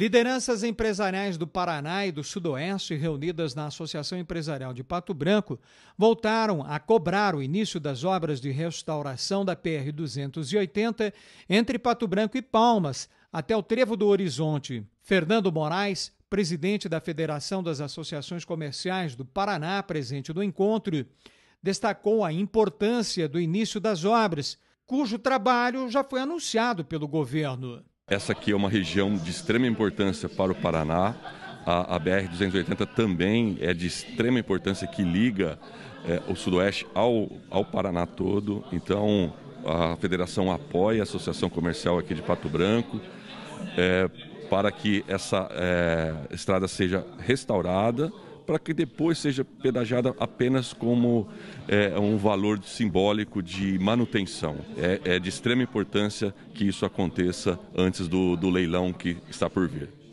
Lideranças empresariais do Paraná e do Sudoeste, reunidas na Associação Empresarial de Pato Branco, voltaram a cobrar o início das obras de restauração da PR-280 entre Pato Branco e Palmas, até o Trevo do Horizonte. Fernando Moraes, presidente da Federação das Associações Comerciais do Paraná, presente no encontro, destacou a importância do início das obras, cujo trabalho já foi anunciado pelo governo. Essa aqui é uma região de extrema importância para o Paraná. A, a BR-280 também é de extrema importância que liga é, o Sudoeste ao, ao Paraná todo. Então, a federação apoia a Associação Comercial aqui de Pato Branco é, para que essa é, estrada seja restaurada para que depois seja pedajada apenas como é, um valor simbólico de manutenção. É, é, de extrema importância que isso aconteça antes do, do leilão que está por vir.